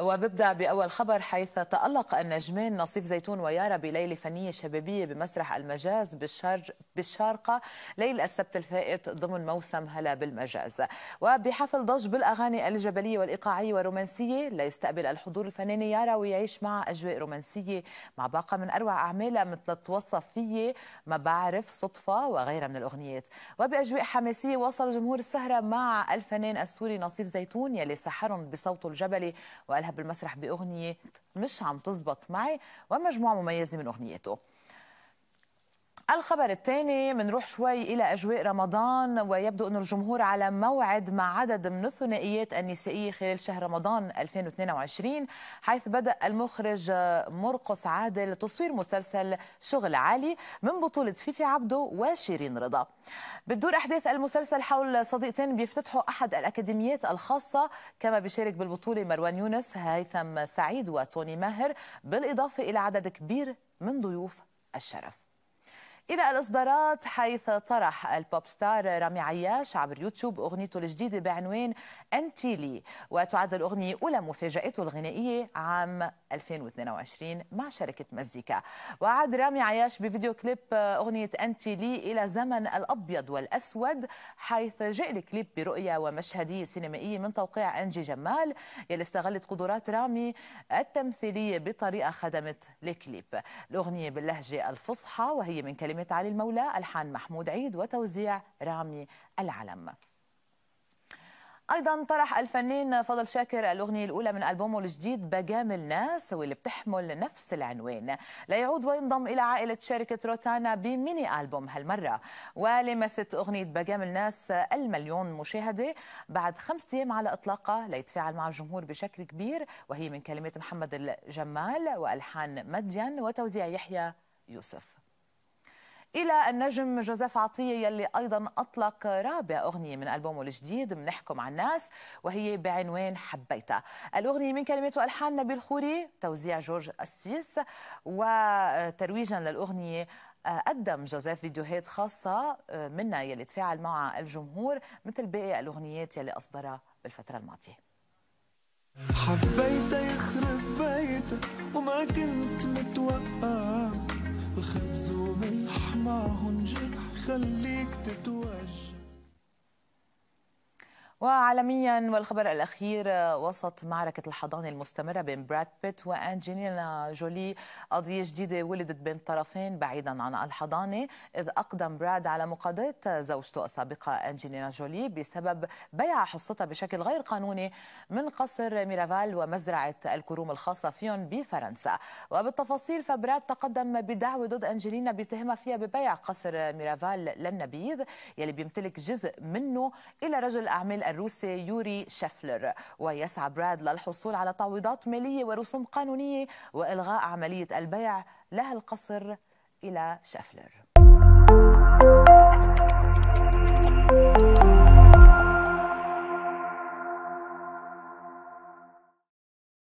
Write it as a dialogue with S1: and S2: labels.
S1: وببدأ بأول خبر حيث تألق النجمين نصيف زيتون ويارا بليلة فنية شبابية بمسرح المجاز بالشارقة ليل السبت الفائت ضمن موسم هلا بالمجاز وبحفل ضج بالأغاني الجبلية والإيقاعية والرومانسية ليستقبل الحضور الفناني يارا ويعيش مع أجواء رومانسية مع باقة من أروع أعمالها مثل توصف فيي ما بعرف صدفة وغيرها من الأغنيات وبأجواء حماسية وصل جمهور السهرة مع الفنان السوري نصيف زيتون يلي سحرهم بصوته الجبلي وقالها بالمسرح باغنيه مش عم تزبط معي ومجموعه مميزه من اغنياته الخبر الثاني بنروح شوي إلى أجواء رمضان ويبدو أن الجمهور على موعد مع عدد من الثنائيات النسائية خلال شهر رمضان 2022 حيث بدأ المخرج مرقص عادل تصوير مسلسل شغل عالي من بطولة فيفي عبده وشيرين رضا بتدور أحداث المسلسل حول صديقتين بيفتتحوا أحد الأكاديميات الخاصة كما بيشارك بالبطولة مروان يونس هيثم سعيد وتوني ماهر بالإضافة إلى عدد كبير من ضيوف الشرف إلى الإصدارات حيث طرح البوب ستار رامي عياش عبر يوتيوب أغنيته الجديدة بعنوان لي وتعد الأغنية أولى مفاجأته الغنائية عام 2022 مع شركة مزيكا وعاد رامي عياش بفيديو كليب أغنية لي إلى زمن الأبيض والأسود حيث جاء الكليب برؤية ومشهدية سينمائية من توقيع أنجي جمال يلي استغلت قدرات رامي التمثيلية بطريقة خدمت الكليب الأغنية باللهجة الفصحى وهي من كلمة كلمة علي المولى ألحان محمود عيد وتوزيع رامي العلم ايضا طرح الفنان فضل شاكر الاغنيه الاولى من البومه الجديد بجامل ناس واللي بتحمل نفس العنوان ليعود وينضم الى عائله شركه روتانا بميني البوم هالمره ولمست اغنيه بجامل ناس المليون مشاهده بعد خمس ايام على اطلاقها ليتفاعل مع الجمهور بشكل كبير وهي من كلمات محمد الجمال والحان مديان وتوزيع يحيى يوسف إلى النجم جوزيف عطية يلي أيضا أطلق رابع أغنية من ألبومه الجديد منحكم عن الناس وهي بعنوان حبيتها الأغنية من كلمات وألحان نبيل خوري توزيع جورج السيس وترويجا للأغنية آه، قدم جوزيف فيديوهات خاصة آه، منها يلي تفاعل مع الجمهور مثل باقي الأغنيات يلي أصدرها بالفترة الماضية حبيت يخرب بيتك وما كنت متوقع معهم جرح خليك تتوجه وعالميا والخبر الاخير وسط معركه الحضانه المستمره بين براد بيت وانجلينا جولي قضيه جديده ولدت بين طرفين بعيدا عن الحضانه اذ اقدم براد على مقاضاه زوجته السابقه انجلينا جولي بسبب بيع حصتها بشكل غير قانوني من قصر ميرافال ومزرعه الكروم الخاصه فيهم بفرنسا وبالتفاصيل فبراد تقدم بدعوه ضد انجلينا بيتهمها فيها ببيع قصر ميرافال للنبيذ يلي بيمتلك جزء منه الى رجل اعمال الروسي يوري شفلر ويسعى براد للحصول على تعويضات مالية ورسوم قانونية وإلغاء عملية البيع لها القصر إلى شفلر